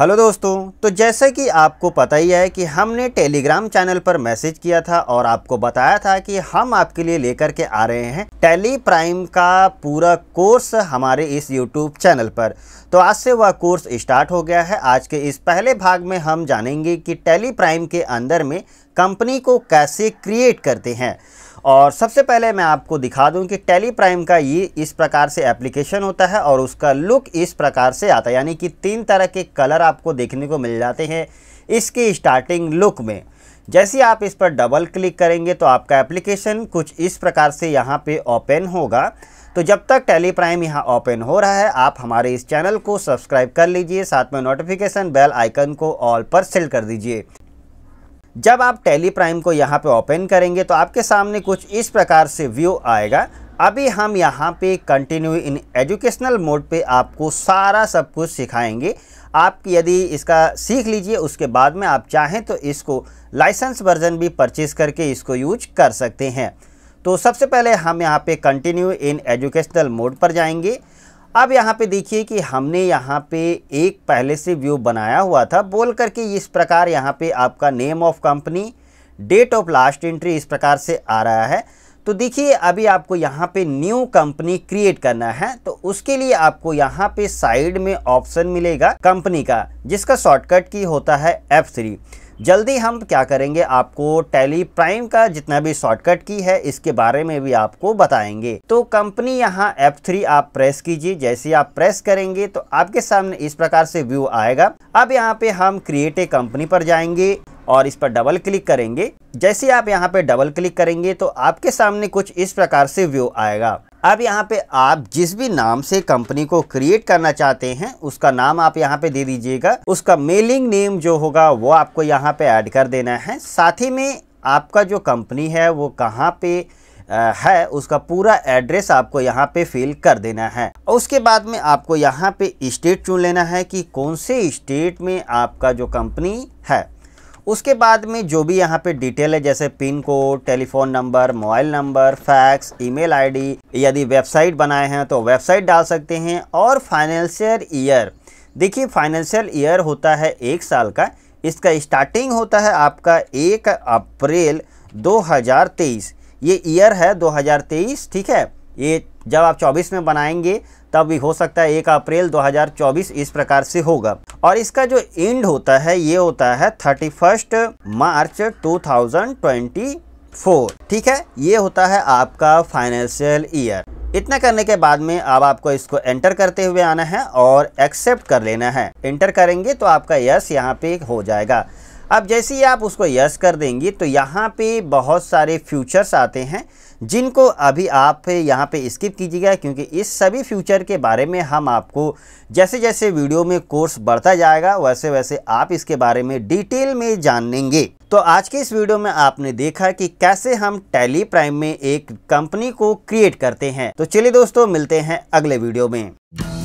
hello दोस्तों तो जैसे कि आपको पता ही है कि हमने टेलीग्राम चैनल पर मैसेज किया था और आपको बताया था कि हम आपके लिए लेकर के आ रहे हैं टेली प्राइम का पूरा कोर्स हमारे इस यूट्यूब चैनल पर तो आज से वह कोर्स स्टार्ट हो गया है आज के इस पहले भाग में हम जानेंगे कि टेली प्राइम के अंदर में कंपनी को कैसे क्रिएट करते हैं और सबसे पहले मैं आपको दिखा दूं कि टेली प्राइम का ये इस प्रकार से एप्लीकेशन होता है और उसका लुक इस प्रकार से आता है यानी कि तीन तरह के कलर आपको देखने को मिल जाते हैं इसके स्टार्टिंग लुक में जैसे आप इस पर डबल क्लिक करेंगे तो आपका एप्लीकेशन कुछ इस प्रकार से यहाँ पे ओपन होगा तो जब तक टेली प्राइम यहाँ ओपन हो रहा है आप हमारे इस चैनल को सब्सक्राइब कर लीजिए साथ में नोटिफिकेशन बेल आइकन को ऑल पर सेल कर दीजिए जब आप टेली प्राइम को यहाँ पे ओपन करेंगे तो आपके सामने कुछ इस प्रकार से व्यू आएगा अभी हम यहाँ पे कंटिन्यू इन एजुकेशनल मोड पे आपको सारा सब कुछ सिखाएंगे आप यदि इसका सीख लीजिए उसके बाद में आप चाहें तो इसको लाइसेंस वर्जन भी परचेज़ करके इसको यूज कर सकते हैं तो सबसे पहले हम यहाँ पे कंटिन्यू इन एजुकेशनल मोड पर जाएंगे अब यहाँ पे देखिए कि हमने यहाँ पे एक पहले से व्यू बनाया हुआ था बोल करके इस प्रकार यहाँ पे आपका name of company date of last entry इस प्रकार से आ रहा है तो देखिए अभी आपको यहाँ पे न्यू कंपनी क्रिएट करना है तो उसके लिए आपको यहाँ पे साइड में ऑप्शन मिलेगा कंपनी का जिसका शॉर्टकट की होता है एफ थ्री जल्दी हम क्या करेंगे आपको टैली प्राइम का जितना भी शॉर्टकट की है इसके बारे में भी आपको बताएंगे तो कंपनी यहाँ F3 आप प्रेस कीजिए जैसे आप प्रेस करेंगे तो आपके सामने इस प्रकार से व्यू आएगा अब यहाँ पे हम क्रिएट ए कंपनी पर जाएंगे और इस पर डबल क्लिक करेंगे जैसे आप यहाँ पे डबल क्लिक करेंगे तो आपके सामने कुछ इस प्रकार से व्यू आएगा अब यहाँ पे आप जिस भी नाम से कंपनी को क्रिएट करना चाहते हैं उसका नाम आप यहाँ पे दे दीजिएगा उसका मेलिंग नेम जो होगा वो आपको यहाँ पे ऐड कर देना है साथ ही में आपका जो कंपनी है वो कहाँ पे है उसका पूरा एड्रेस आपको यहाँ पे फिल कर देना है और उसके बाद में आपको यहाँ पे स्टेट चुन लेना है कि कौन से स्टेट में आपका जो कंपनी है उसके बाद में जो भी यहाँ पे डिटेल है जैसे pin code telephone number mobile number fax email ID यदि वेबसाइट बनाए हैं तो वेबसाइट डाल सकते हैं और फाइनेंशियल ईयर देखिए फाइनेंशियल ईयर होता है एक साल का इसका स्टार्टिंग होता है आपका एक अप्रैल 2023 ये ईयर है 2023 ठीक है ये जब आप 24 में बनाएंगे तब भी हो सकता है एक अप्रैल 2024 इस प्रकार से होगा और इसका जो एंड होता है ये होता है 31 मार्च 2024 ठीक है ये होता है आपका फाइनेंशियल ईयर इतना करने के बाद में अब आपको इसको एंटर करते हुए आना है और एक्सेप्ट कर लेना है एंटर करेंगे तो आपका यस यहाँ पे हो जाएगा अब जैसे ही आप उसको यस कर देंगे तो यहाँ पे बहुत सारे फ्यूचर्स आते हैं जिनको अभी आप यहाँ पे स्किप कीजिएगा क्योंकि इस सभी फ्यूचर के बारे में हम आपको जैसे जैसे वीडियो में कोर्स बढ़ता जाएगा वैसे वैसे आप इसके बारे में डिटेल में जानेंगे तो आज के इस वीडियो में आपने देखा कि कैसे हम टैली प्राइम में एक कंपनी को क्रिएट करते हैं तो चलिए दोस्तों मिलते हैं अगले वीडियो में